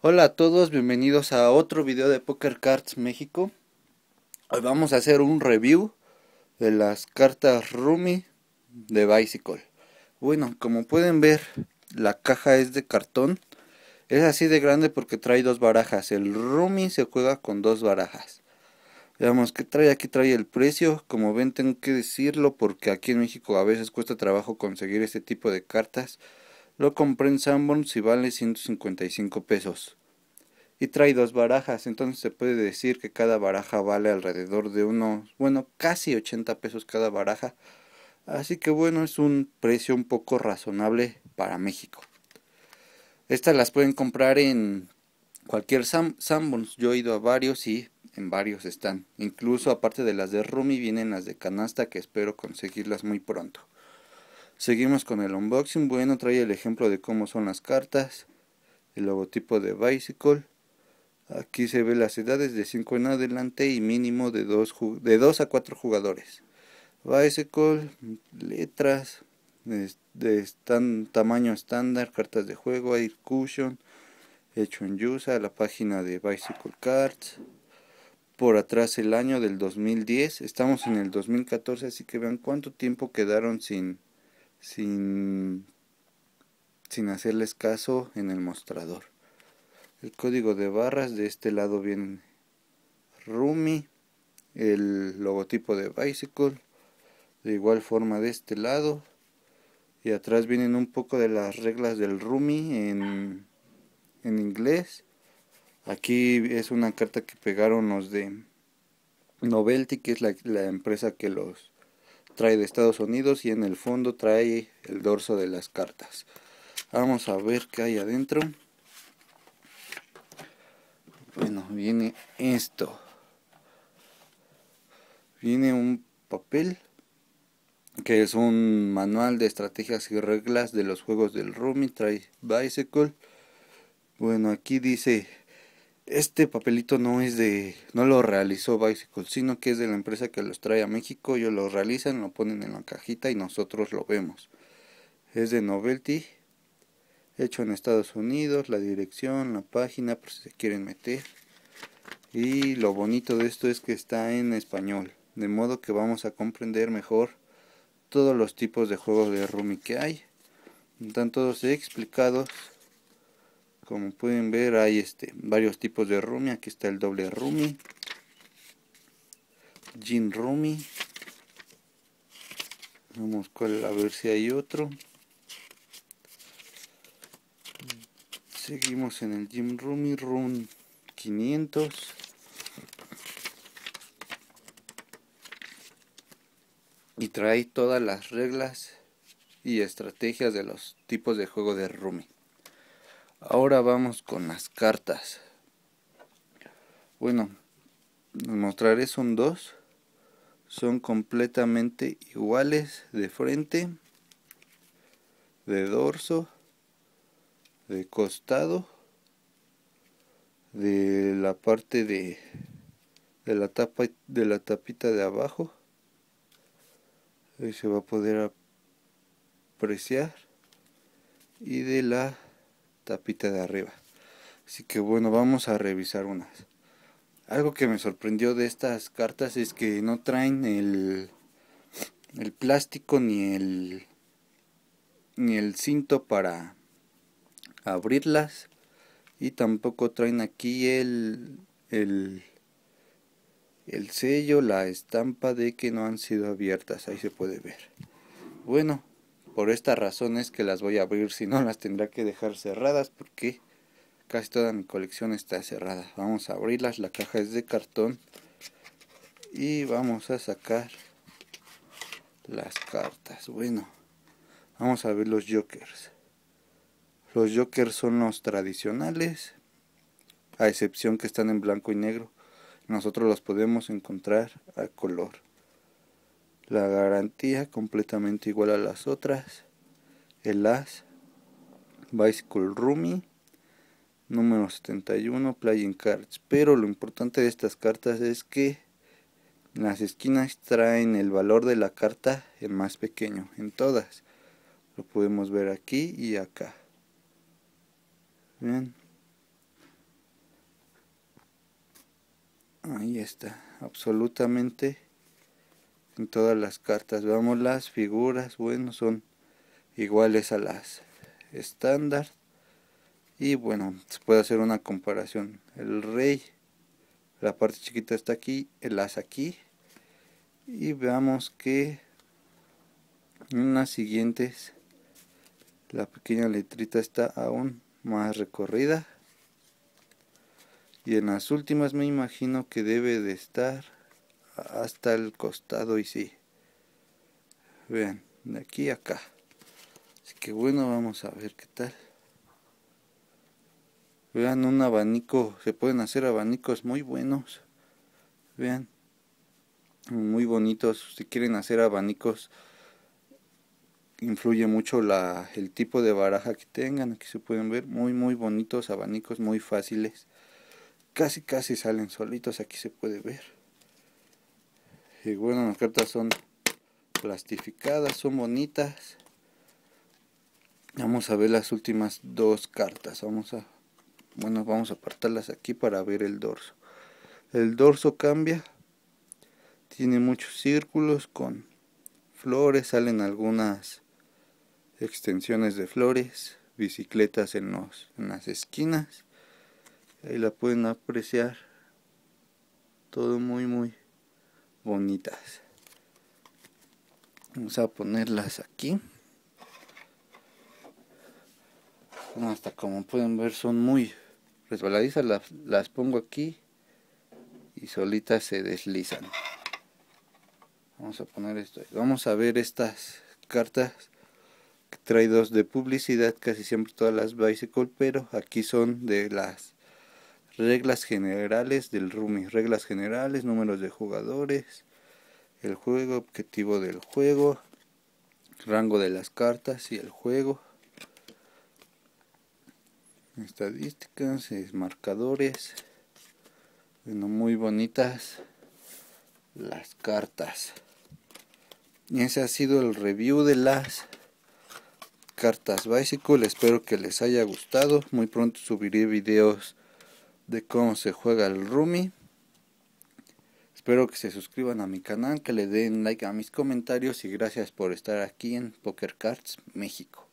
Hola a todos, bienvenidos a otro video de Poker Cards México. Hoy vamos a hacer un review de las cartas Rumi de Bicycle. Bueno, como pueden ver, la caja es de cartón. Es así de grande porque trae dos barajas. El Rumi se juega con dos barajas. Veamos que trae aquí, trae el precio. Como ven, tengo que decirlo porque aquí en México a veces cuesta trabajo conseguir este tipo de cartas. Lo compré en Sanborns y vale 155 pesos. Y trae dos barajas, entonces se puede decir que cada baraja vale alrededor de unos, bueno, casi 80 pesos cada baraja. Así que bueno, es un precio un poco razonable para México. Estas las pueden comprar en cualquier Sam Yo he ido a varios y en varios están. Incluso aparte de las de Rumi vienen las de canasta que espero conseguirlas muy pronto. Seguimos con el unboxing. Bueno, trae el ejemplo de cómo son las cartas. El logotipo de Bicycle. Aquí se ve las edades de 5 en adelante y mínimo de 2 de dos a 4 jugadores. Bicycle, letras, de, tamaño estándar, cartas de juego, air hecho en USA, la página de Bicycle Cards. Por atrás el año del 2010, estamos en el 2014, así que vean cuánto tiempo quedaron sin, sin, sin hacerles caso en el mostrador. El código de barras, de este lado viene Rumi, el logotipo de Bicycle, de igual forma de este lado. Y atrás vienen un poco de las reglas del Rumi en, en inglés. Aquí es una carta que pegaron los de Novelty, que es la empresa que los trae de Estados Unidos y en el fondo trae el dorso de las cartas. Vamos a ver qué hay adentro. Bueno, viene esto. Viene un papel que es un manual de estrategias y reglas de los juegos del Rumi, trae Bicycle. Bueno, aquí dice este papelito no es de, no lo realizó Bicycle, sino que es de la empresa que los trae a México, ellos lo realizan, lo ponen en la cajita y nosotros lo vemos. Es de Novelty, hecho en Estados Unidos, la dirección, la página, por si se quieren meter. Y lo bonito de esto es que está en español, de modo que vamos a comprender mejor todos los tipos de juegos de Rumi que hay. Están todos explicados como pueden ver hay este varios tipos de rumi aquí está el doble rumi gin rumi vamos a ver si hay otro seguimos en el gin rumi run 500 y trae todas las reglas y estrategias de los tipos de juego de rumi Ahora vamos con las cartas. Bueno, les mostraré son dos. Son completamente iguales de frente, de dorso, de costado, de la parte de, la tapa de la tapita de abajo. Ahí se va a poder apreciar y de la tapita de arriba. Así que bueno, vamos a revisar unas. Algo que me sorprendió de estas cartas es que no traen el, el plástico ni el, ni el cinto para abrirlas. Y tampoco traen aquí el, el, el sello, la estampa de que no han sido abiertas. Ahí se puede ver. Bueno, por estas razones que las voy a abrir, si no las tendrá que dejar cerradas porque casi toda mi colección está cerrada. Vamos a abrirlas, la caja es de cartón y vamos a sacar las cartas. Bueno, vamos a ver los jokers. Los jokers son los tradicionales, a excepción que están en blanco y negro. Nosotros los podemos encontrar a color. La garantía completamente igual a las otras. El As. Bicycle Rumi. Número 71. Playing Cards. Pero lo importante de estas cartas es que las esquinas traen el valor de la carta en más pequeño. En todas. Lo podemos ver aquí y acá. Bien. Ahí está. Absolutamente en todas las cartas. Veamos las figuras, bueno, son iguales a las estándar. Y bueno, se puede hacer una comparación. El rey, la parte chiquita está aquí, el as aquí. Y veamos que en las siguientes la pequeña letrita está aún más recorrida. Y en las últimas me imagino que debe de estar hasta el costado y sí. Vean, de aquí a acá. Así que bueno, vamos a ver qué tal. Vean un abanico, se pueden hacer abanicos muy buenos. Vean, muy bonitos. Si quieren hacer abanicos, influye mucho la, el tipo de baraja que tengan. Aquí se pueden ver muy, muy bonitos abanicos, muy fáciles. Casi, casi salen solitos, aquí se puede ver bueno las cartas son plastificadas son bonitas vamos a ver las últimas dos cartas vamos a bueno vamos a apartarlas aquí para ver el dorso el dorso cambia tiene muchos círculos con flores salen algunas extensiones de flores bicicletas en en las esquinas ahí la pueden apreciar todo muy muy bonitas vamos a ponerlas aquí hasta como pueden ver son muy resbaladizas las, las pongo aquí y solitas se deslizan vamos a poner esto vamos a ver estas cartas que trae dos de publicidad casi siempre todas las bicycle pero aquí son de las reglas generales del Rumi, reglas generales, números de jugadores, el juego, objetivo del juego, rango de las cartas y el juego, estadísticas, marcadores, bueno, muy bonitas las cartas. Y ese ha sido el review de las cartas Bicycle. Espero que les haya gustado. Muy pronto subiré videos de cómo se juega el Rumi. Espero que se suscriban a mi canal, que le den like a mis comentarios y gracias por estar aquí en Poker Cards México.